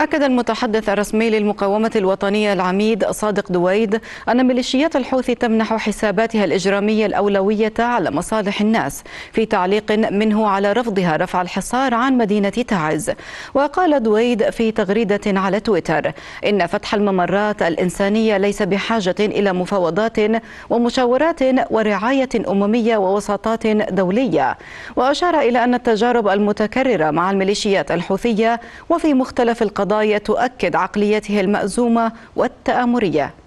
أكد المتحدث الرسمي للمقاومة الوطنية العميد صادق دويد أن ميليشيات الحوثي تمنح حساباتها الإجرامية الأولوية على مصالح الناس في تعليق منه على رفضها رفع الحصار عن مدينة تعز وقال دويد في تغريدة على تويتر إن فتح الممرات الإنسانية ليس بحاجة إلى مفاوضات ومشاورات ورعاية أممية ووساطات دولية وأشار إلى أن التجارب المتكررة مع الميليشيات الحوثية وفي مختلف القضايا تؤكد عقليته المأزومة والتآمرية